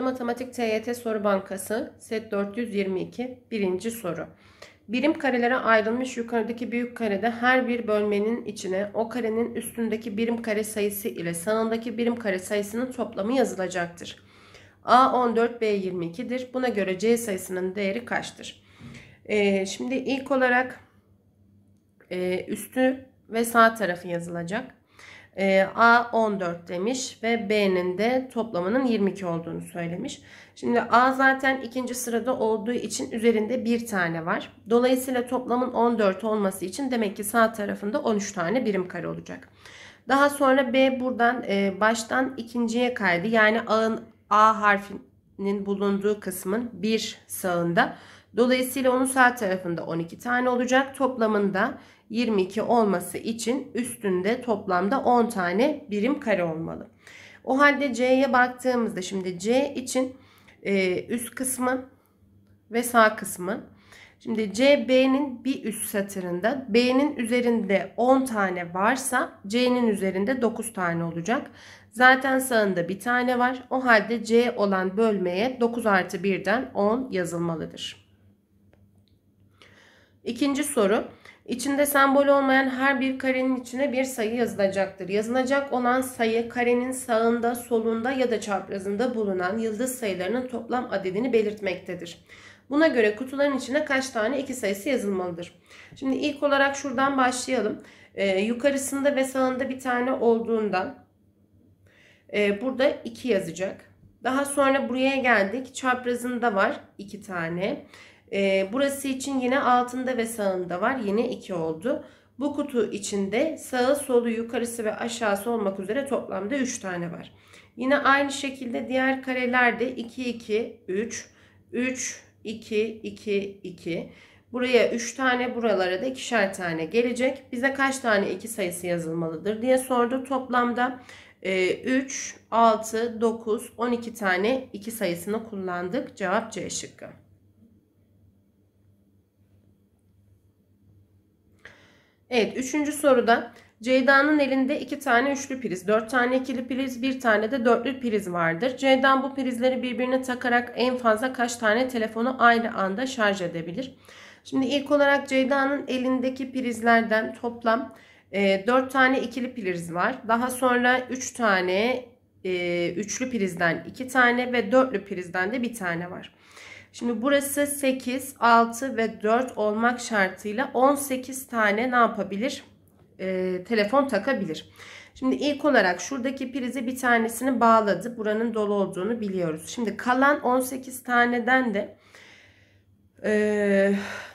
Matematik TYT Soru Bankası Set 422 birinci soru. Birim karelere ayrılmış yukarıdaki büyük karede her bir bölmenin içine o karenin üstündeki birim kare sayısı ile sağındaki birim kare sayısının toplamı yazılacaktır. A 14, B 22'dir. Buna göre C sayısının değeri kaçtır? Ee, şimdi ilk olarak e, üstü ve sağ tarafı yazılacak. E, A 14 demiş ve B'nin de toplamının 22 olduğunu söylemiş. Şimdi A zaten ikinci sırada olduğu için üzerinde bir tane var. Dolayısıyla toplamın 14 olması için demek ki sağ tarafında 13 tane birim kare olacak. Daha sonra B buradan e, baştan ikinciye kaydı. Yani A'nın A harfinin bulunduğu kısmın bir sağında Dolayısıyla onun sağ tarafında 12 tane olacak. Toplamında 22 olması için üstünde toplamda 10 tane birim kare olmalı. O halde C'ye baktığımızda şimdi C için e, üst kısmı ve sağ kısmı. Şimdi C B'nin bir üst satırında B'nin üzerinde 10 tane varsa C'nin üzerinde 9 tane olacak. Zaten sağında bir tane var. O halde C olan bölmeye 9 artı 1'den 10 yazılmalıdır. İkinci soru. İçinde sembol olmayan her bir karenin içine bir sayı yazılacaktır. Yazılacak olan sayı karenin sağında, solunda ya da çaprazında bulunan yıldız sayılarının toplam adedini belirtmektedir. Buna göre kutuların içine kaç tane iki sayısı yazılmalıdır? Şimdi ilk olarak şuradan başlayalım. Ee, yukarısında ve sağında bir tane olduğundan e, burada iki yazacak. Daha sonra buraya geldik. Çaprazında var iki tane. E, burası için yine altında ve sağında var. Yine 2 oldu. Bu kutu içinde sağı, solu, yukarısı ve aşağısı olmak üzere toplamda 3 tane var. Yine aynı şekilde diğer karelerde 2, 2, 3, 3, 2, 2, 2. Buraya 3 tane, buralara da 2'şer tane gelecek. Bize kaç tane 2 sayısı yazılmalıdır diye sordu. Toplamda 3, 6, 9, 12 tane 2 sayısını kullandık. Cevap C şıkkı. Evet üçüncü soruda Ceyda'nın elinde iki tane üçlü priz, dört tane ikili priz, bir tane de dörtlü priz vardır. Ceyda bu prizleri birbirine takarak en fazla kaç tane telefonu aynı anda şarj edebilir? Şimdi ilk olarak Ceyda'nın elindeki prizlerden toplam e, 4 tane ikili priz var. Daha sonra üç tane e, üçlü prizden iki tane ve dörtlü prizden de bir tane var. Şimdi burası 8, 6 ve 4 olmak şartıyla 18 tane ne yapabilir? E, telefon takabilir. Şimdi ilk olarak şuradaki prizi bir tanesini bağladı. Buranın dolu olduğunu biliyoruz. Şimdi kalan 18 taneden de e,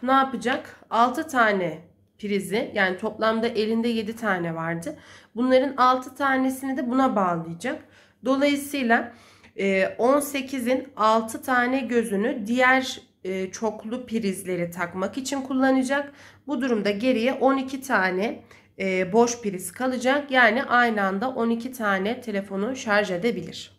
ne yapacak? 6 tane prizi yani toplamda elinde 7 tane vardı. Bunların 6 tanesini de buna bağlayacak. Dolayısıyla 18'in ee, 6 tane gözünü diğer e, çoklu prizleri takmak için kullanacak. Bu durumda geriye 12 tane e, boş priz kalacak. Yani aynı anda 12 tane telefonu şarj edebilir.